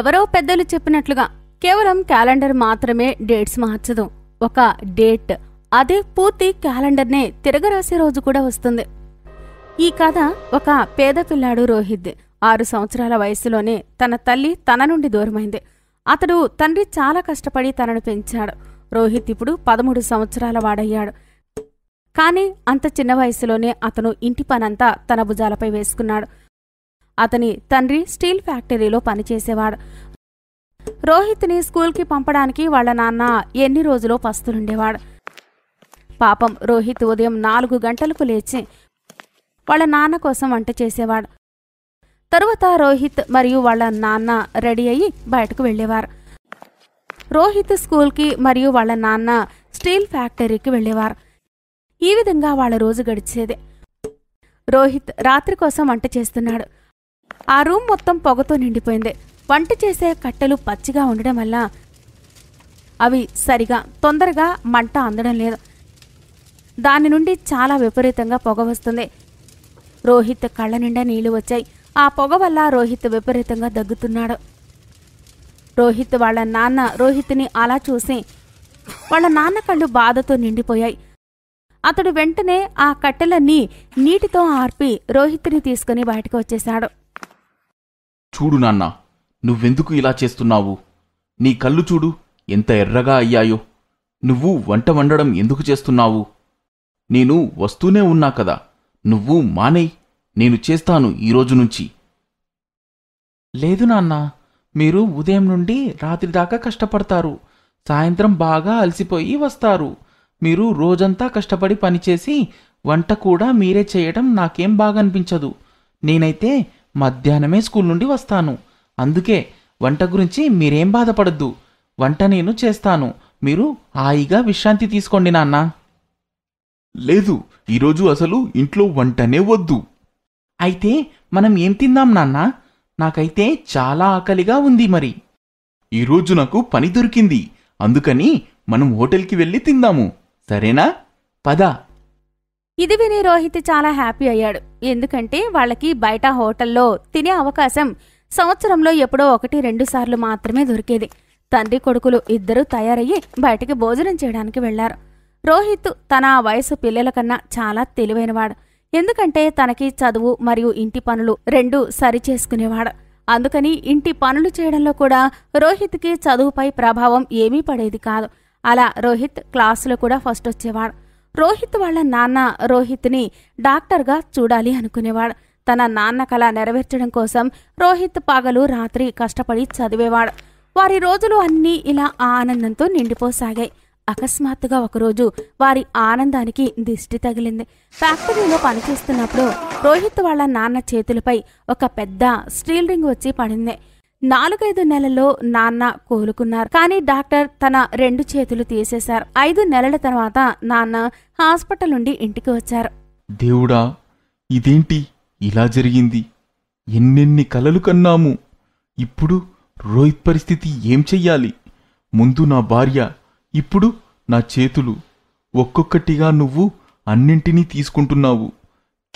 ఎవరో పెద్దలు చెప్పినట్లుగా కేవలం క్యాలెండర్ మాత్రమే డేట్స్ మార్చదు ఒక డేట్ అదే పూర్తి క్యాలెండర్నే తిరగరాసే రోజు కూడా వస్తుంది ఈ కథ ఒక పేద పిల్లాడు రోహిత్ ఆరు సంవత్సరాల వయసులోనే తన తల్లి తన నుండి దూరమైంది అతడు తండ్రి చాలా కష్టపడి తనను పెంచాడు రోహిత్ ఇప్పుడు పదమూడు సంవత్సరాల వాడయ్యాడు కానీ అంత చిన్న వయసులోనే అతను ఇంటి పనంతా తన భుజాలపై వేసుకున్నాడు అతని తండ్రి స్టీల్ ఫ్యాక్టరీలో పనిచేసేవాడు రోహిత్ని స్కూల్కి పంపడానికి వాళ్ళ నాన్న ఎన్ని రోజులో పస్తులుండేవాడు పాపం రోహిత్ ఉదయం నాలుగు గంటలకు లేచి వాళ్ళ నాన్న కోసం వంట చేసేవాడు తరువాత రోహిత్ మరియు వాళ్ళ నాన్న రెడీ అయ్యి బయటకు వెళ్లేవారు రోహిత్ స్కూల్కి మరియు వాళ్ళ నాన్న స్టీల్ ఫ్యాక్టరీకి వెళ్ళేవారు ఈ విధంగా వాళ్ళ రోజు గడిచేది రోహిత్ రాత్రి కోసం వంట చేస్తున్నాడు ఆ రూమ్ మొత్తం పొగతో నిండిపోయింది వంట చేసే కట్టెలు పచ్చిగా ఉండడం వల్ల అవి సరిగా తొందరగా మంట అందడం లేదు దాని నుండి చాలా విపరీతంగా పొగ వస్తుంది రోహిత్ కళ్ళ నిండా నీళ్లు వచ్చాయి ఆ పొగ వల్ల రోహిత్ విపరీతంగా దగ్గుతున్నాడు రోహిత్ వాళ్ళ నాన్న రోహిత్ని అలా చూసి వాళ్ళ నాన్న కళ్ళు బాధతో నిండిపోయాయి అతడు వెంటనే ఆ కట్టెలన్నీ నీటితో ఆర్పి రోహిత్ని తీసుకుని బయటకు వచ్చేశాడు చూడు నాన్నా నువ్వెందుకు ఇలా చేస్తున్నావు నీ కళ్ళు చూడు ఎంత ఎర్రగా అయ్యాయో నువ్వు వంట వండడం ఎందుకు చేస్తున్నావు నేను వస్తూనే ఉన్నా కదా నువ్వు మానేయ్ నేను చేస్తాను ఈరోజు నుంచి లేదు నాన్న మీరు ఉదయం నుండి రాత్రి దాకా కష్టపడతారు సాయంత్రం బాగా అలసిపోయి వస్తారు మీరు రోజంతా కష్టపడి పనిచేసి వంట కూడా మీరే చేయడం నాకేం బాగా అనిపించదు నేనైతే మధ్యాహ్నమే స్కూల్ నుండి వస్తాను అందుకే వంట గురించి మీరేం బాధపడద్దు వంట నేను చేస్తాను మీరు హాయిగా విశ్రాంతి తీసుకోండి నాన్న లేదు ఈరోజు అసలు ఇంట్లో వంటనే వద్దు అయితే మనం ఏం తిందాం నాన్న నాకైతే చాలా ఆకలిగా ఉంది మరి ఈరోజు నాకు పని దొరికింది అందుకని మనం హోటల్కి వెళ్ళి తిందాము సరేనా పద ఇది విని రోహిత్ చాలా హ్యాపీ అయ్యాడు ఎందుకంటే వాళ్ళకి బయట హోటల్లో తినే అవకాశం సంవత్సరంలో ఎప్పుడో ఒకటి రెండు సార్లు మాత్రమే దొరికేది తండ్రి కొడుకులు ఇద్దరూ తయారయ్యి బయటికి భోజనం చేయడానికి వెళ్లారు రోహిత్ తన వయసు పిల్లల కన్నా చాలా తెలివైనవాడు ఎందుకంటే తనకి చదువు మరియు ఇంటి పనులు రెండు సరిచేసుకునేవాడు అందుకని ఇంటి పనులు చేయడంలో కూడా రోహిత్కి చదువుపై ప్రభావం ఏమీ పడేది కాదు అలా రోహిత్ క్లాసులో కూడా ఫస్ట్ వచ్చేవాడు రోహిత్ వాళ్ళ నాన్న రోహిత్ని డాక్టర్గా చూడాలి అనుకునేవాడు తన నాన్న కళ నెరవేర్చడం కోసం రోహిత్ పగలు రాత్రి కష్టపడి చదివేవాడు వారి రోజులు అన్నీ ఇలా ఆనందంతో నిండిపోసాగాయి అకస్మాత్తుగా ఒకరోజు వారి ఆనందానికి దిష్టి తగిలింది ఫ్యాక్టరీలో పనిచేస్తున్నప్పుడు రోహిత్ వాళ్ళ నాన్న చేతులపై ఒక పెద్ద స్టీల్ రింగ్ వచ్చి పడింది నాలుగైదు నెలల్లో నాన్న కోలుకున్నారు కానీ డాక్టర్ తన రెండు చేతులు తీసేశారు ఐదు నెలల తర్వాత నాన్న హాస్పిటల్ నుండి ఇంటికి వచ్చారు దేవుడా ఇదేంటి ఇలా జరిగింది ఎన్నెన్ని కలలు కన్నాము ఇప్పుడు రోహిత్ పరిస్థితి ఏం చెయ్యాలి ముందు నా భార్య ఇప్పుడు నా చేతులు ఒక్కొక్కటిగా నువ్వు అన్నింటినీ తీసుకుంటున్నావు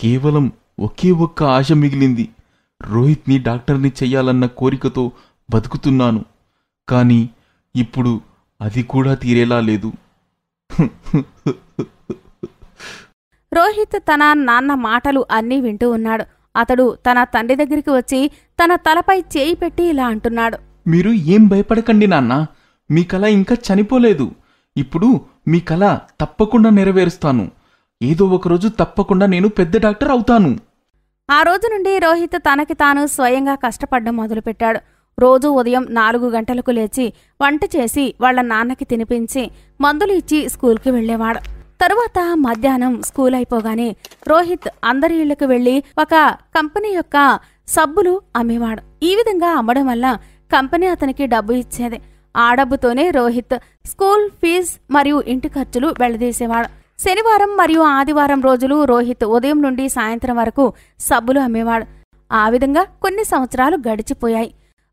కేవలం ఒకే ఒక్క ఆశ మిగిలింది రోహిత్ని డాక్టర్ని చెయ్యాలన్న కోరికతో బతుకుతున్నాను కానీ ఇప్పుడు అది కూడా తీరేలా లేదు రోహిత్ తన నాన్న మాటలు అన్నీ వింటూ ఉన్నాడు అతడు తన తండ్రి దగ్గరికి వచ్చి తన తలపై చేయి పెట్టి ఇలా అంటున్నాడు మీరు ఏం భయపడకండి నాన్న మీ కళ ఇంకా చనిపోలేదు ఇప్పుడు మీ కళ తప్పకుండా నెరవేరుస్తాను ఏదో ఒకరోజు తప్పకుండా నేను పెద్ద డాక్టర్ అవుతాను ఆ రోజు నుండి రోహిత్ తనకి తాను స్వయంగా కష్టపడడం మొదలుపెట్టాడు రోజు ఉదయం నాలుగు గంటలకు లేచి వంట చేసి వాళ్ళ నాన్నకి తినిపించి మందులు ఇచ్చి స్కూల్కి వెళ్ళేవాడు తరువాత మధ్యాహ్నం స్కూల్ అయిపోగానే రోహిత్ అందరి ఇళ్లకు వెళ్ళి ఒక కంపెనీ యొక్క సబ్బులు అమ్మేవాడు ఈ విధంగా అమ్మడం వల్ల కంపెనీ అతనికి డబ్బు ఇచ్చేది ఆ డబ్బుతోనే రోహిత్ స్కూల్ ఫీజు మరియు ఇంటి ఖర్చులు వెళ్లదీసేవాడు శనివారం మరియు ఆదివారం రోజులు రోహిత్ ఉదయం నుండి సాయంత్రం వరకు సబ్బులు అమ్మేవాడు ఆ విధంగా కొన్ని సంవత్సరాలు గడిచిపోయాయి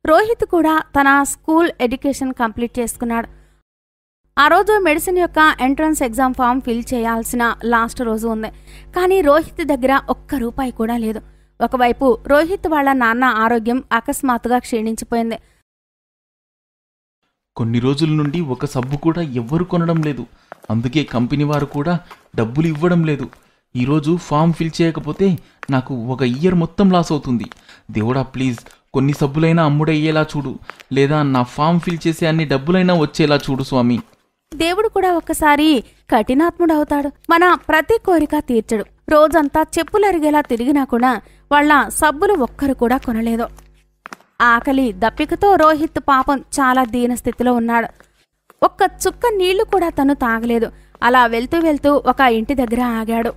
రోహిత్ కూడా తన స్కూల్ ఎడ్యుకేషన్ కంప్లీట్ చేసుకున్నాడు ఆ రోజు మెడిసిన్ యొక్క ఎంట్రన్స్ ఎగ్జామ్ ఫామ్ ఫిల్ చేయాల్సిన లాస్ట్ రోజు ఉంది కానీ రోహిత్ దగ్గర ఒక్క రూపాయి కూడా లేదు ఒకవైపు రోహిత్ వాళ్ళ నాన్న ఆరోగ్యం అకస్మాత్తుగా క్షీణించిపోయింది కొన్ని రోజుల నుండి ఒక సబ్బు కూడా ఎవ్వరు కొనడం లేదు అందుకే కంపెనీ వారు కూడా డబ్బులు ఇవ్వడం లేదు ఈరోజు ఫామ్ ఫిల్ చేయకపోతే నాకు ఒక ఇయర్ మొత్తం లాస్ అవుతుంది దేవుడా ప్లీజ్ కొన్ని సబ్బులైనా అమ్ముడయ్యేలా చూడు లేదా నా ఫామ్ ఫిల్ చేసే అన్ని డబ్బులైనా వచ్చేలా చూడు స్వామి దేవుడు కూడా ఒక్కసారి కఠినాత్ముడు అవుతాడు మన ప్రతి కోరిక తీర్చడు రోజంతా చెప్పులరిగేలా తిరిగినా కూడా వాళ్ళ సబ్బులు ఒక్కరు కూడా కొనలేదు ఆకలి దప్పికతో రోహిత్ పాపం చాలా దీనస్థితిలో ఉన్నాడు ఒక్క చుక్క నీళ్లు కూడా తను తాగలేదు అలా వెళ్తూ వెళ్తూ ఒక ఇంటి దగ్గర ఆగాడు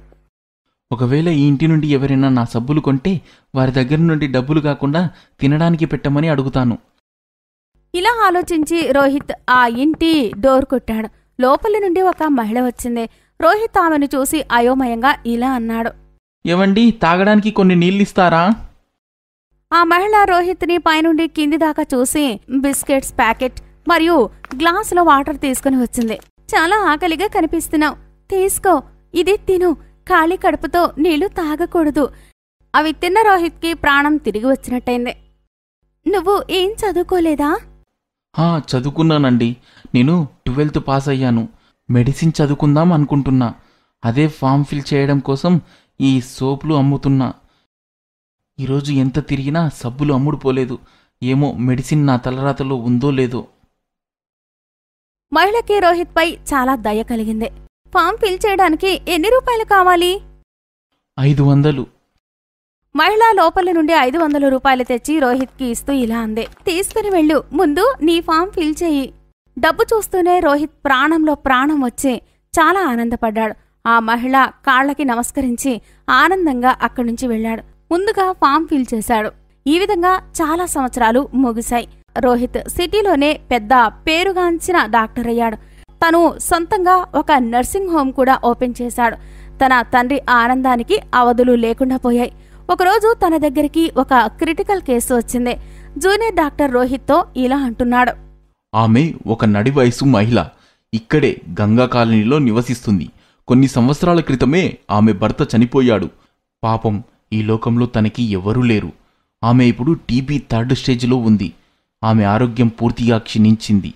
ఒకవేళ ఈ ఇంటి నుండి ఎవరైనా నా సబ్బులు కొంటే వారి దగ్గర నుండి డబ్బులు కాకుండా తినడానికి పెట్టమని అడుగుతాను ఇలా ఆలోచించి రోహిత్ ఆ ఇంటి డోర్ కొట్టాడు లోపలి నుండి ఒక మహిళ వచ్చింది రోహిత్ ఆమెను చూసి అయోమయంగా ఇలా అన్నాడు ఏవండి తాగడానికి కొన్ని నీళ్ళిస్తారా ఆ మహిళ రోహిత్ని పైనుండి కింది దాకా చూసి బిస్కెట్స్ ప్యాకెట్ మరియు గ్లాసులో వాటర్ తీసుకుని వచ్చింది చాలా ఆకలిగా కనిపిస్తున్నావు తీసుకో ఇది తిను ఖాళీ కడుపుతో నీళ్లు తాగకూడదు అవి తిన్న రోహిత్కి ప్రాణం తిరిగి వచ్చినట్టయింది నువ్వు ఏం చదువుకోలేదా చదువుకున్నానండి నేను ట్వెల్త్ పాస్ అయ్యాను మెడిసిన్ చదువుకుందాం అనుకుంటున్నా అదే ఫామ్ ఫిల్ చేయడం కోసం ఈ సోపులు అమ్ముతున్నా ఈరోజు ఎంత తిరిగినా సబ్బులు అమ్ముడుపోలేదు ఏమో మెడిసిన్ నా తలరాతలో ఉందో లేదో మహిళకి రోహిత్పై చాలా దయ కలిగింది ఫామ్ ఫిల్ చేయడానికి ఎన్ని రూపాయలు కావాలి ఐదు వందలు మహిళ లోపల నుండి ఐదు వందల రూపాయలు తెచ్చి రోహిత్కి ఇస్తూ ఇలా అంది తీసుకుని వెళ్ళు ముందు నీ ఫామ్ ఫిల్ చేయి డబ్బు చూస్తూనే రోహిత్ ప్రాణంలో ప్రాణం వచ్చి చాలా ఆనందపడ్డాడు ఆ మహిళ కాళ్ళకి నమస్కరించి ఆనందంగా అక్కడి నుంచి వెళ్ళాడు ముందుగా ఫామ్ ఫిల్ చేశాడు ఈ విధంగా చాలా సంవత్సరాలు ముగిశాయి రోహిత్ సిటీలోనే పెద్ద పేరుగాంచిన డాక్టర్ అయ్యాడు తను సొంతంగా ఒక నర్సింగ్ హోమ్ కూడా ఓపెన్ చేశాడు తన తండ్రి ఆనందానికి అవధులు లేకుండా పోయాయి ఒకరోజు తన దగ్గరికి ఒక క్రిటికల్ కేసు వచ్చింది జూనియర్ డాక్టర్ రోహిత్తో ఇలా అంటున్నాడు ఆమె ఒక నడి వయసు మహిళ ఇక్కడే గంగా కాలనీలో నివసిస్తుంది కొన్ని సంవత్సరాల క్రితమే ఆమె భర్త చనిపోయాడు పాపం ఈ లోకంలో తనకి ఎవరూ లేరు ఆమె ఇప్పుడు టీబీ థర్డ్ స్టేజ్లో ఉంది ఆమె ఆరోగ్యం పూర్తిగా క్షీణించింది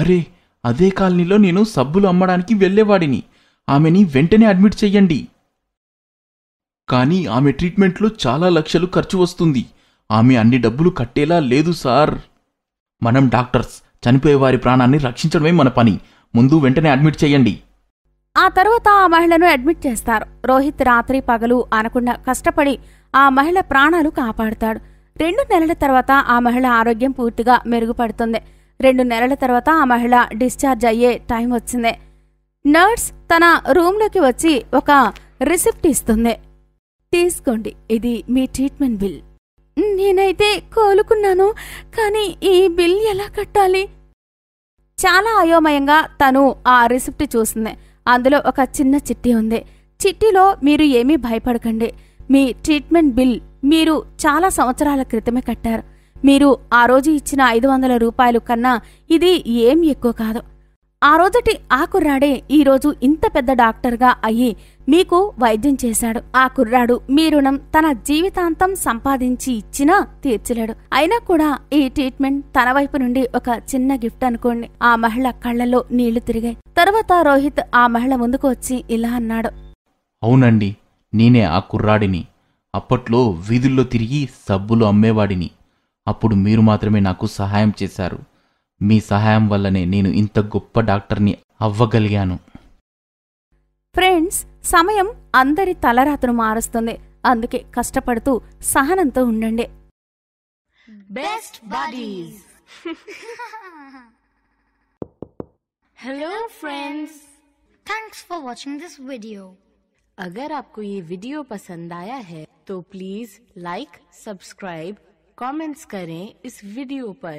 అరే అదే కాలనీలో నేను సబ్బులు అమ్మడానికి వెళ్ళేవాడిని ఆమెని వెంటనే అడ్మిట్ చెయ్యండి కానీ ఆమె ట్రీట్మెంట్లో చాలా లక్షలు ఖర్చు వస్తుంది ఆమె అన్ని డబ్బులు కట్టేలా లేదు సార్ మనం డాక్టర్స్ చనిపోయే వారి ప్రాణాన్ని రక్షించడమే మన పని ముందు వెంటనే అడ్మిట్ చేయండి ఆ తర్వాత ఆ మహిళను అడ్మిట్ చేస్తారు రోహిత్ రాత్రి పగలు అనకుండా కష్టపడి ఆ మహిళ ప్రాణాలు కాపాడుతాడు రెండు నెలల తర్వాత ఆ మహిళ ఆరోగ్యం పూర్తిగా మెరుగుపడుతుంది రెండు నెలల తర్వాత ఆ మహిళ డిశ్చార్జ్ అయ్యే టైం వచ్చింది నర్స్ తన రూమ్లోకి వచ్చి ఒక రిసిప్ట్ ఇస్తుంది తీసుకోండి ఇది మీ ట్రీట్మెంట్ బిల్ నేనైతే కోలుకున్నాను కానీ ఈ బిల్ ఎలా కట్టాలి చాలా అయోమయంగా తను ఆ రిసిప్ట్ చూసింది అందులో ఒక చిన్న చిట్టి ఉంది చిట్టిలో మీరు ఏమీ భయపడకండి మీ ట్రీట్మెంట్ బిల్ మీరు చాలా సంవత్సరాల క్రితమే కట్టారు మీరు ఆ రోజు ఇచ్చిన ఐదు వందల రూపాయలు కన్నా ఇది ఏం ఎక్కువ కాదు ఆ రోజుటి ఆ కుర్రాడే ఈరోజు ఇంత పెద్ద డాక్టర్గా అయ్యి మీకు వైద్యం చేశాడు ఆ కుర్రాడు మీ రుణం తన జీవితాంతం సంపాదించి ఇచ్చినా తీర్చలేడు అయినా కూడా ఈ ట్రీట్మెంట్ తన వైపు నుండి ఒక చిన్న గిఫ్ట్ అనుకోండి ఆ మహిళ కళ్లలో నీళ్లు తిరిగాయి తర్వాత రోహిత్ ఆ మహిళ ముందుకు వచ్చి ఇలా అన్నాడు అవునండి నేనే ఆ కుర్రాడిని అప్పట్లో వీధుల్లో తిరిగి సబ్బులు అమ్మేవాడిని అప్పుడు మీరు మాత్రమే నాకు సహాయం చేశారు మీ సహాయం వల్లనే నేను ఇంత గొప్ప డాక్టర్ని అవ్వగలిగాను ఫ్రెండ్స్ సమయం అందరి తలరాతను మారుస్తుంది అందుకే కష్టపడుతూ సహనంతో ఉండండి best buddies hello friends thanks for watching this video అగర్ आपको ये वीडियो पसंद आया है तो प्लीज लाइक सब्सक्राइब कमेंट्स करें इस वीडियो पर